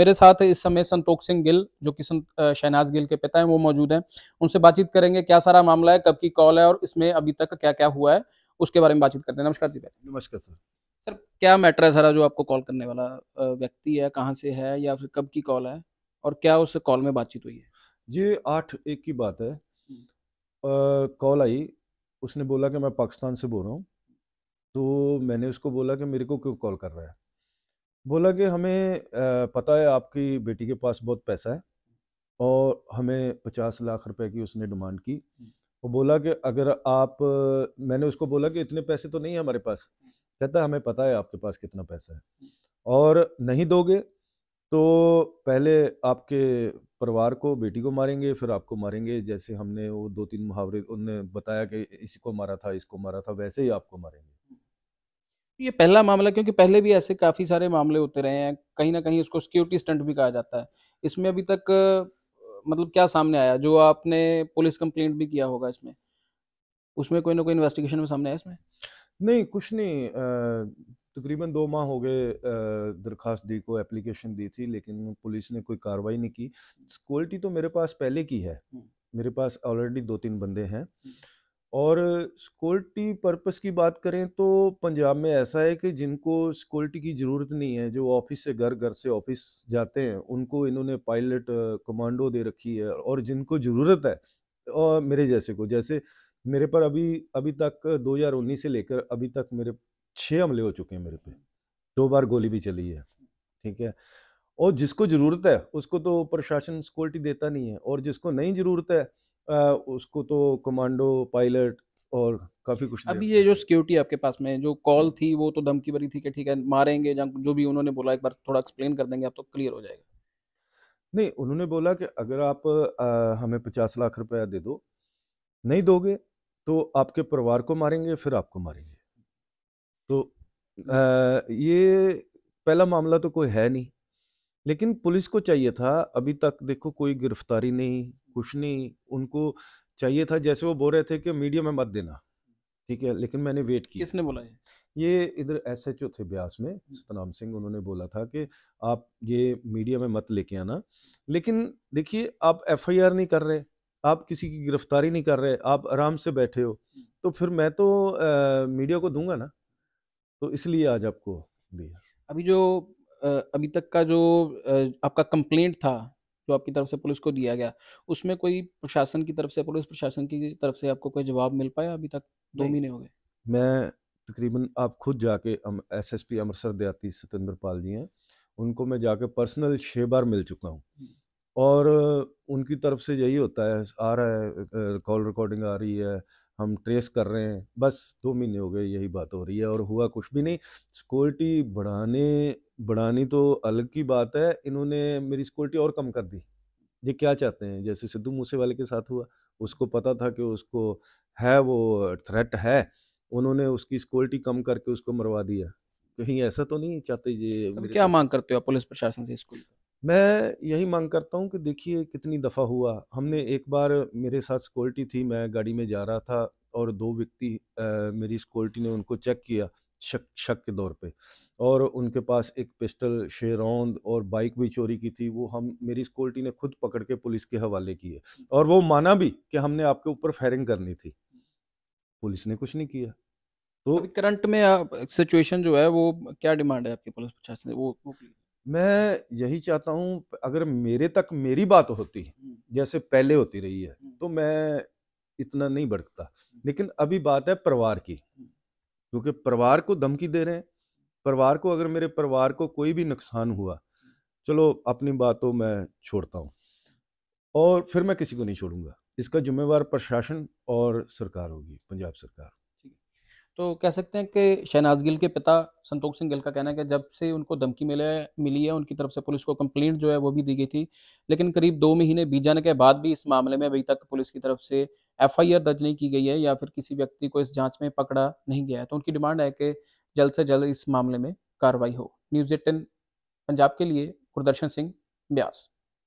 मेरे साथ इस समय संतोख सिंह गिल जो कि शहनाज गिल के पिता हैं वो मौजूद हैं उनसे बातचीत करेंगे क्या सारा मामला है कब की कॉल है और इसमें अभी तक क्या क्या हुआ है उसके बारे में बातचीत करते हैं नमस्कार जी भाई नमस्कार सर सर क्या मैटर है सारा जो आपको कॉल करने वाला व्यक्ति है कहाँ से है या फिर कब की कॉल है और क्या उस कॉल में बातचीत हुई है जी आठ एक की बात है हम्म। कॉल आई उसने बोला कि मैं पाकिस्तान से बोल रहा हूँ तो मैंने उसको बोला कि मेरे को क्यों कॉल कर रहा है बोला कि हमें पता है आपकी बेटी के पास बहुत पैसा है और हमें पचास लाख रुपए की उसने डिमांड की हम्म। वो बोला कि अगर आप मैंने उसको बोला कि इतने पैसे तो नहीं है हमारे पास कहता है हमें पता है आपके पास कितना पैसा है हम्म। और नहीं दोगे तो पहले आपके परिवार को बेटी को मारेंगे फिर आपको मारेंगे जैसे हमने वो दो तीन मुहावरे उनने बताया कि इसको मारा था इसको मारा था वैसे ही आपको मारेंगे ये पहला मामला क्योंकि पहले भी ऐसे काफ़ी सारे मामले होते रहे हैं कहीं ना कहीं इसको सिक्योरिटी स्टंट भी कहा जाता है इसमें अभी तक मतलब क्या सामने आया जो आपने पुलिस कंप्लेंट भी किया होगा इसमें उसमें कोई ना कोई इन्वेस्टिगेशन में सामने आया इसमें नहीं कुछ नहीं तकरीबन दो माह हो गए दरख्वास्त दी को एप्लीकेशन दी थी लेकिन पुलिस ने कोई कार्रवाई नहीं की सिक्योरिटी तो मेरे पास पहले की है हम्म। मेरे पास ऑलरेडी दो तीन बंदे हैं हम्म। और सिक्योरिटी पर्पस की बात करें तो पंजाब में ऐसा है कि जिनको सिक्योरिटी की ज़रूरत नहीं है जो ऑफिस से घर घर से ऑफिस जाते हैं उनको इन्होंने पायलट कमांडो दे रखी है और जिनको ज़रूरत है और मेरे जैसे को जैसे मेरे पर अभी अभी तक 2019 से लेकर अभी तक मेरे छः हमले हो चुके हैं मेरे पे दो बार गोली भी चली है ठीक है और जिसको ज़रूरत है उसको तो प्रशासन सिक्योरिटी देता नहीं है और जिसको नहीं ज़रूरत है उसको तो कमांडो पायलट और काफ़ी कुछ अभी ये जो सिक्योरिटी आपके पास में जो कॉल थी वो तो धमकी भरी थी कि ठीक है मारेंगे जो भी उन्होंने बोला एक बार थोड़ा एक्सप्लेन कर देंगे आप तो क्लियर हो जाएगा नहीं उन्होंने बोला कि अगर आप आ, हमें पचास लाख रुपया दे दो नहीं दोगे तो आपके परिवार को मारेंगे फिर आपको मारेंगे तो आ, ये पहला मामला तो कोई है नहीं लेकिन पुलिस को चाहिए था अभी तक देखो कोई गिरफ्तारी नहीं कुछ नहीं उनको चाहिए था जैसे वो बोल रहे थे कि मीडिया में मत देना ठीक है लेकिन मैंने वेट किया किसने बोला ये ये इधर एस एच ओ थे ब्यास में हम्म। सतनाम सिंह उन्होंने बोला था कि आप ये मीडिया में मत लेके आना लेकिन देखिए आप एफ आई आर नहीं कर रहे आप किसी की गिरफ्तारी नहीं कर रहे आप आराम से बैठे हो हम्म। तो फिर मैं तो आ, मीडिया को दूंगा ना तो इसलिए आज आपको दिया अभी जो अभी तक का जो आपका कंप्लेंट था जो आपकी तरफ से पुलिस को दिया गया उसमें कोई प्रशासन की तरफ से पुलिस प्रशासन की तरफ से आपको कोई जवाब मिल पाया अभी तक दो महीने हो गए मैं तकरीबन आप खुद जाके एस एस पी अमृतसर देहाती सतेंद्र पाल जी हैं उनको मैं जाके पर्सनल छः बार मिल चुका हूँ हम्म। और उनकी तरफ से यही होता है आ रहा है कॉल रिकॉर्डिंग आ रही है हम ट्रेस कर रहे हैं बस दो महीने हो गए यही बात हो रही है और हुआ कुछ भी नहीं सिक्योरिटी बढ़ाने बढ़ानी तो अलग की बात है इन्होंने मेरी सिक्योरिटी और कम कर दी ये क्या चाहते हैं जैसे सिद्धू मूसे वाले के साथ हुआ उसको पता था कि उसको है वो थ्रेट है उन्होंने उसकी सिक्योरिटी कम करके उसको मरवा दिया कहीं ऐसा तो नहीं चाहते ये तो क्या मांग करते हो पुलिस प्रशासन से स्कूल मैं यही मांग करता हूँ कि देखिए कितनी दफ़ा हुआ हमने एक बार मेरे साथ सिक्योरिटी थी मैं गाड़ी में जा रहा था और दो व्यक्ति मेरी सिक्योरिटी ने उनको चेक किया शक शक के दौर पे और उनके पास एक पिस्टल शेरौंद और बाइक भी चोरी की थी वो हम मेरी सिक्योरिटी ने खुद पकड़ के पुलिस के हवाले किए और वो माना भी कि हमने आपके ऊपर फायरिंग करनी थी पुलिस ने कुछ नहीं किया तो करंट में सिचुएशन जो है वो क्या डिमांड है आपकी पुलिस प्रशासन वो, वो मैं यही चाहता हूँ अगर मेरे तक मेरी बात होती है जैसे पहले होती रही है तो मैं इतना नहीं भड़कता लेकिन अभी बात है परिवार की क्योंकि परिवार को धमकी दे रहे हैं परिवार को अगर मेरे परिवार को कोई भी नुकसान हुआ चलो अपनी बातों मैं छोड़ता हूँ और फिर मैं किसी को नहीं छोड़ूंगा इसका जिम्मेवार प्रशासन और सरकार होगी पंजाब सरकार तो कह सकते हैं कि शहनाज गिल के पिता संतोख सिंह गिल का कहना है कि जब से उनको धमकी मिले मिली है उनकी तरफ से पुलिस को कंप्लेंट जो है वो भी दी गई थी लेकिन करीब दो महीने बीत जाने के बाद भी इस मामले में अभी तक पुलिस की तरफ से एफआईआर दर्ज नहीं की गई है या फिर किसी व्यक्ति को इस जाँच में पकड़ा नहीं गया है तो उनकी डिमांड है कि जल्द से जल्द इस मामले में कार्रवाई हो न्यूज़ एट पंजाब के लिए गुरदर्शन सिंह ब्यास